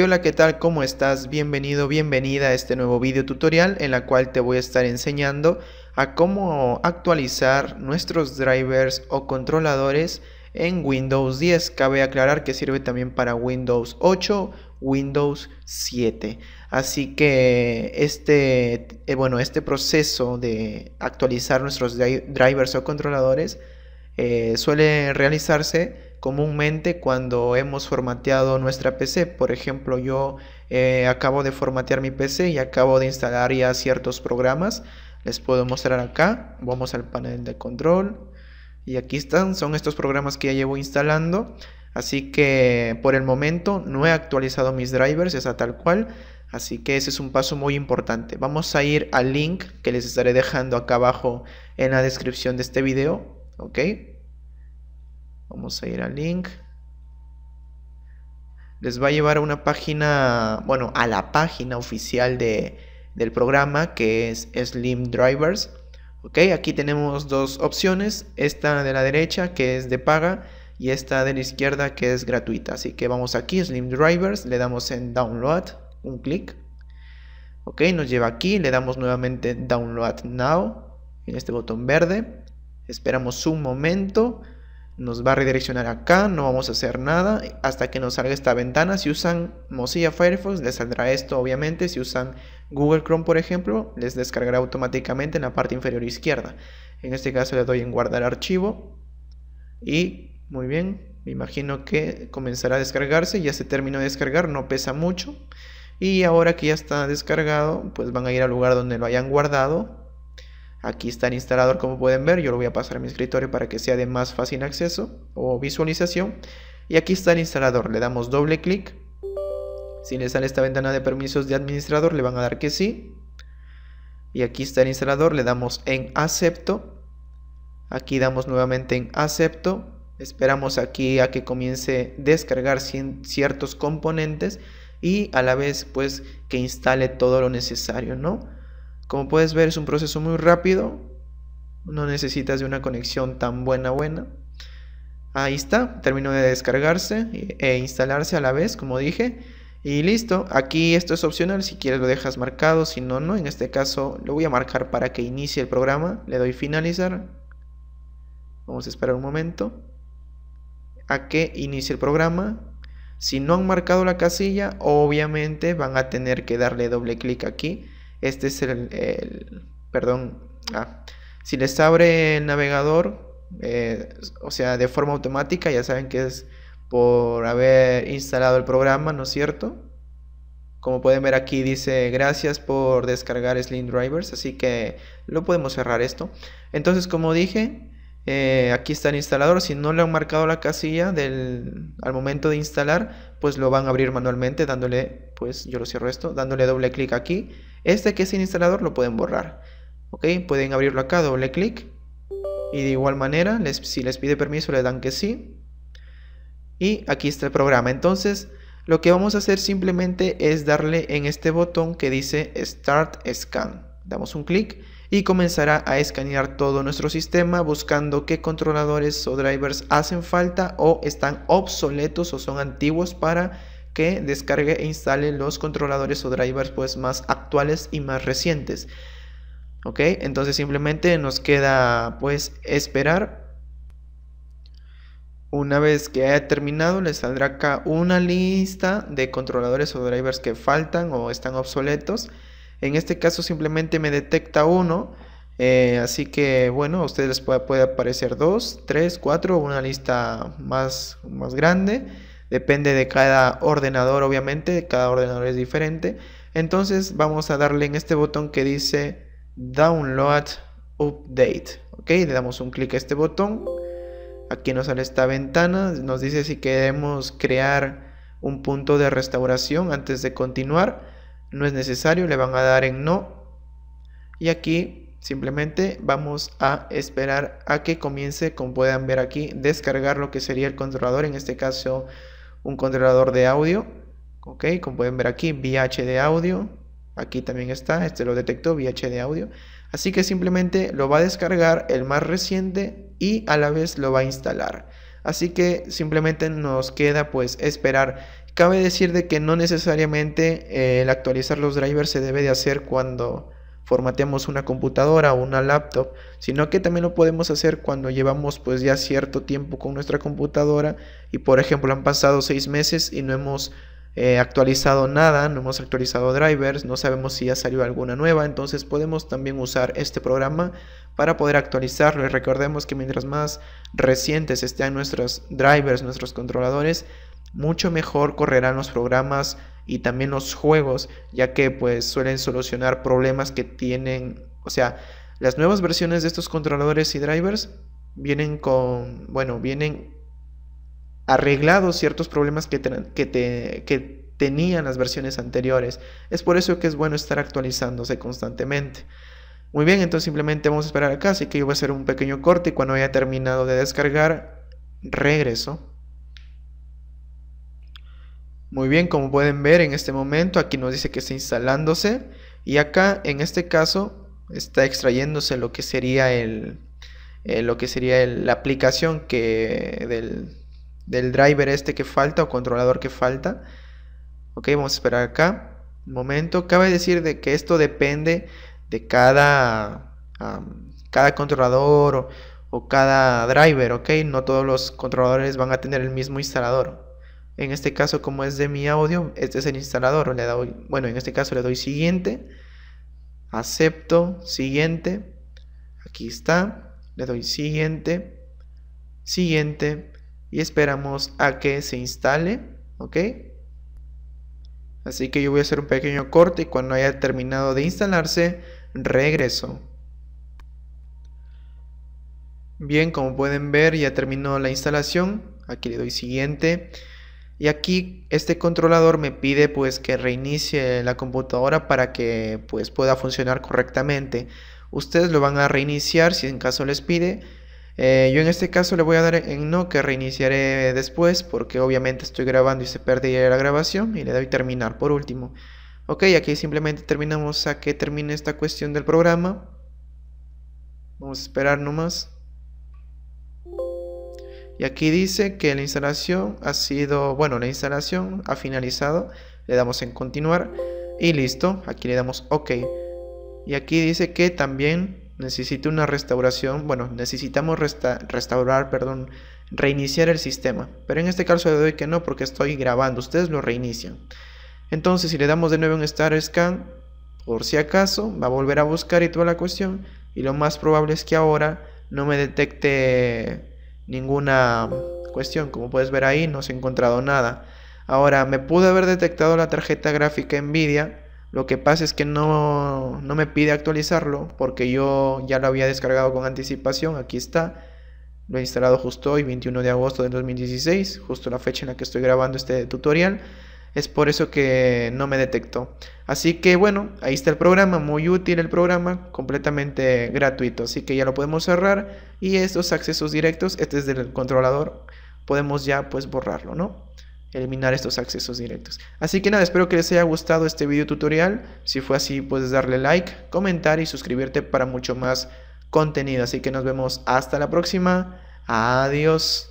hola qué tal cómo estás bienvenido bienvenida a este nuevo video tutorial en la cual te voy a estar enseñando a cómo actualizar nuestros drivers o controladores en Windows 10 cabe aclarar que sirve también para Windows 8 Windows 7 así que este eh, bueno este proceso de actualizar nuestros drivers o controladores eh, suele realizarse comúnmente cuando hemos formateado nuestra PC. Por ejemplo, yo eh, acabo de formatear mi PC y acabo de instalar ya ciertos programas. Les puedo mostrar acá. Vamos al panel de control. Y aquí están, son estos programas que ya llevo instalando. Así que por el momento no he actualizado mis drivers, está tal cual. Así que ese es un paso muy importante. Vamos a ir al link que les estaré dejando acá abajo en la descripción de este video. ¿Ok? Vamos a ir al link. Les va a llevar a una página, bueno, a la página oficial del programa que es Slim Drivers. Ok, aquí tenemos dos opciones, esta de la derecha que es de paga y esta de la izquierda que es gratuita. Así que vamos aquí, Slim Drivers, le damos en Download, un clic. Ok, nos lleva aquí, le damos nuevamente Download Now, en este botón verde. Esperamos un momento nos va a redireccionar acá, no vamos a hacer nada hasta que nos salga esta ventana. Si usan Mozilla Firefox les saldrá esto obviamente, si usan Google Chrome por ejemplo les descargará automáticamente en la parte inferior izquierda. En este caso le doy en guardar archivo y muy bien, me imagino que comenzará a descargarse, ya se terminó de descargar, no pesa mucho. Y ahora que ya está descargado, pues van a ir al lugar donde lo hayan guardado Aquí está el instalador como pueden ver, yo lo voy a pasar a mi escritorio para que sea de más fácil acceso o visualización. Y aquí está el instalador, le damos doble clic. Si le sale esta ventana de permisos de administrador le van a dar que sí. Y aquí está el instalador, le damos en acepto. Aquí damos nuevamente en acepto. Esperamos aquí a que comience a descargar ciertos componentes y a la vez pues que instale todo lo necesario, ¿no? Como puedes ver es un proceso muy rápido, no necesitas de una conexión tan buena buena. Ahí está, terminó de descargarse e instalarse a la vez, como dije. Y listo, aquí esto es opcional, si quieres lo dejas marcado, si no, no. En este caso lo voy a marcar para que inicie el programa, le doy finalizar. Vamos a esperar un momento a que inicie el programa. Si no han marcado la casilla, obviamente van a tener que darle doble clic aquí este es el, perdón, ah, si les abre el navegador, eh, o sea, de forma automática, ya saben que es por haber instalado el programa, ¿no es cierto? Como pueden ver aquí dice gracias por descargar Slim Drivers, así que lo podemos cerrar esto. Entonces, como dije, eh, aquí está el instalador. Si no le han marcado la casilla del, al momento de instalar, pues lo van a abrir manualmente dándole, pues yo lo cierro esto, dándole doble clic aquí este que es el instalador lo pueden borrar. ¿Ok? Pueden abrirlo acá, doble clic. Y de igual manera, si les pide permiso, le dan que sí. Y aquí está el programa. Entonces, lo que vamos a hacer simplemente es darle en este botón que dice Start Scan. Damos un clic y comenzará a escanear todo nuestro sistema buscando qué controladores o drivers hacen falta o están obsoletos o son antiguos para que descargue e instale los controladores o drivers pues más actuales y más recientes. ¿Ok? Entonces simplemente nos queda pues esperar. Una vez que haya terminado, le saldrá acá una lista de controladores o drivers que faltan o están obsoletos. En este caso simplemente me detecta uno. Eh, así que bueno, a ustedes les puede, aparecer dos, tres, cuatro, una lista más, más grande. Depende de cada ordenador, obviamente, cada ordenador es diferente. Entonces vamos a darle en este botón que dice Download Update. Ok, le damos un clic a este botón. Aquí nos sale esta ventana, nos dice si queremos crear un punto de restauración antes de continuar. No es necesario, le van a dar en no. Y aquí simplemente vamos a esperar a que comience, como pueden ver aquí, descargar lo que sería el controlador, en este caso un controlador de audio, ok, como pueden ver aquí, VH de audio, aquí también está, este lo detectó, VH de audio, así que simplemente lo va a descargar el más reciente y a la vez lo va a instalar. Así que simplemente nos queda pues esperar. Cabe decir de que no necesariamente el actualizar los drivers se debe de hacer cuando formateamos una computadora o una laptop, sino que también lo podemos hacer cuando llevamos pues ya cierto tiempo con nuestra computadora y por ejemplo han pasado seis meses y no hemos eh, actualizado nada, no hemos actualizado drivers, no sabemos si ya salió alguna nueva, entonces podemos también usar este programa para poder actualizarlo. Y recordemos que mientras más recientes estén nuestros drivers, nuestros controladores, mucho mejor correrán los programas y también los juegos, ya que pues suelen solucionar problemas que tienen, o sea, las nuevas versiones de estos controladores y drivers vienen con, bueno, vienen arreglados ciertos problemas que, que, te, que tenían las versiones anteriores. Es por eso que es bueno estar actualizándose constantemente. Muy bien, entonces simplemente vamos a esperar acá, así que yo voy a hacer un pequeño corte y cuando haya terminado de descargar, regreso. Muy bien, como pueden ver en este momento, aquí nos dice que está instalándose y acá en este caso está extrayéndose lo que sería el eh, lo que sería la aplicación que del, driver este que falta o controlador que falta. Ok, vamos a esperar acá. Un momento, cabe decir de que esto depende de cada, cada controlador o, o cada driver, ok. No todos los controladores van a tener el mismo instalador. En este caso, como es de mi audio, este es el instalador. Le doy, bueno, en este caso le doy siguiente. Acepto, siguiente. Aquí está. Le doy siguiente, siguiente. Y esperamos a que se instale. ¿Ok? Así que yo voy a hacer un pequeño corte y cuando haya terminado de instalarse, regreso. Bien, como pueden ver, ya terminó la instalación. Aquí le doy siguiente. Y aquí este controlador me pide pues que reinicie la computadora para que pues pueda funcionar correctamente. Ustedes lo van a reiniciar si en caso les pide. Eh, yo en este caso le voy a dar en no que reiniciaré después porque obviamente estoy grabando y se perdería la grabación y le doy terminar por último. Ok, aquí simplemente terminamos a que termine esta cuestión del programa. Vamos a esperar nomás. Y aquí dice que la instalación ha sido, bueno, la instalación ha finalizado. Le damos en continuar y listo. Aquí le damos OK. Y aquí dice que también necesita una restauración. Bueno, necesitamos restaurar, perdón, reiniciar el sistema. Pero en este caso le doy que no porque estoy grabando. Ustedes lo reinician. Entonces, si le damos de nuevo un Start Scan, por si acaso, va a volver a buscar y toda la cuestión. Y lo más probable es que ahora no me detecte ninguna cuestión. Como puedes ver ahí, no se ha encontrado nada. Ahora, me pude haber detectado la tarjeta gráfica NVIDIA. Lo que pasa es que no, no me pide actualizarlo porque yo ya lo había descargado con anticipación. Aquí está. Lo he instalado justo hoy, 21 de agosto de 2016, justo la fecha en la que estoy grabando este tutorial. Es por eso que no me detectó. Así que bueno, ahí está el programa, muy útil el programa, completamente gratuito. Así que ya lo podemos cerrar y estos accesos directos, este es del controlador, podemos ya pues borrarlo, ¿no? Eliminar estos accesos directos. Así que nada, espero que les haya gustado este video tutorial. Si fue así, puedes darle like, comentar y suscribirte para mucho más contenido. Así que nos vemos hasta la próxima. Adiós.